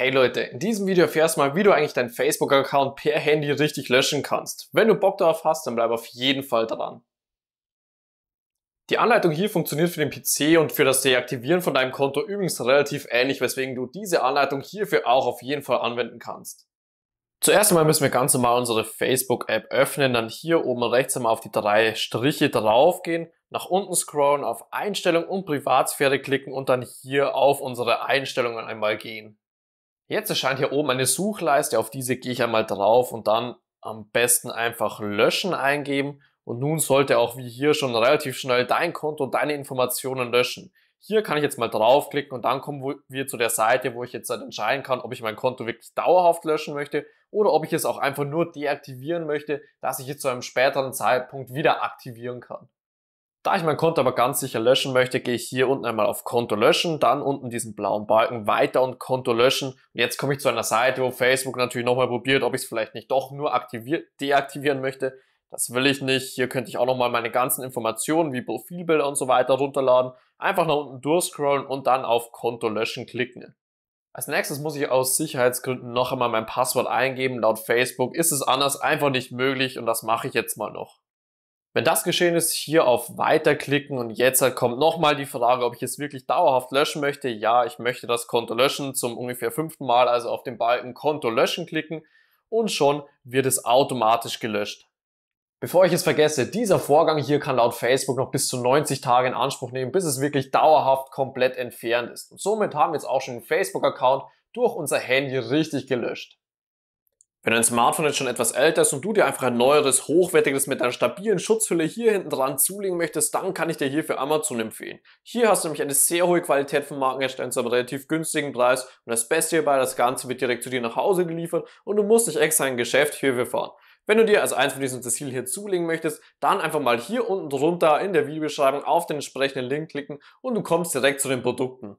Hey Leute, in diesem Video erfährst du mal, wie du eigentlich deinen Facebook-Account per Handy richtig löschen kannst. Wenn du Bock darauf hast, dann bleib auf jeden Fall dran. Die Anleitung hier funktioniert für den PC und für das Deaktivieren von deinem Konto übrigens relativ ähnlich, weswegen du diese Anleitung hierfür auch auf jeden Fall anwenden kannst. Zuerst einmal müssen wir ganz normal unsere Facebook-App öffnen, dann hier oben rechts einmal auf die drei Striche draufgehen, nach unten scrollen, auf Einstellungen und Privatsphäre klicken und dann hier auf unsere Einstellungen einmal gehen. Jetzt erscheint hier oben eine Suchleiste, auf diese gehe ich einmal drauf und dann am besten einfach löschen eingeben. Und nun sollte auch wie hier schon relativ schnell dein Konto und deine Informationen löschen. Hier kann ich jetzt mal draufklicken und dann kommen wir zu der Seite, wo ich jetzt dann entscheiden kann, ob ich mein Konto wirklich dauerhaft löschen möchte oder ob ich es auch einfach nur deaktivieren möchte, dass ich es zu einem späteren Zeitpunkt wieder aktivieren kann. Da ich mein Konto aber ganz sicher löschen möchte, gehe ich hier unten einmal auf Konto löschen, dann unten diesen blauen Balken weiter und Konto löschen. Und jetzt komme ich zu einer Seite, wo Facebook natürlich nochmal probiert, ob ich es vielleicht nicht doch nur deaktivieren möchte. Das will ich nicht. Hier könnte ich auch nochmal meine ganzen Informationen wie Profilbilder und so weiter runterladen. Einfach nach unten durchscrollen und dann auf Konto löschen klicken. Als nächstes muss ich aus Sicherheitsgründen noch einmal mein Passwort eingeben. Laut Facebook ist es anders einfach nicht möglich und das mache ich jetzt mal noch. Wenn das geschehen ist, hier auf Weiter klicken und jetzt halt kommt nochmal die Frage, ob ich es wirklich dauerhaft löschen möchte. Ja, ich möchte das Konto löschen zum ungefähr fünften Mal, also auf den Balken Konto löschen klicken und schon wird es automatisch gelöscht. Bevor ich es vergesse, dieser Vorgang hier kann laut Facebook noch bis zu 90 Tage in Anspruch nehmen, bis es wirklich dauerhaft komplett entfernt ist. Und somit haben wir jetzt auch schon den Facebook-Account durch unser Handy richtig gelöscht. Wenn dein Smartphone jetzt schon etwas älter ist und du dir einfach ein neueres, hochwertiges mit einer stabilen Schutzhülle hier hinten dran zulegen möchtest, dann kann ich dir hier für Amazon empfehlen. Hier hast du nämlich eine sehr hohe Qualität von Markenherstellern zu einem relativ günstigen Preis und das Beste hierbei, das Ganze wird direkt zu dir nach Hause geliefert und du musst nicht extra ein Geschäft hierfür fahren. Wenn du dir also eins von diesen Zielen hier zulegen möchtest, dann einfach mal hier unten drunter in der Videobeschreibung auf den entsprechenden Link klicken und du kommst direkt zu den Produkten.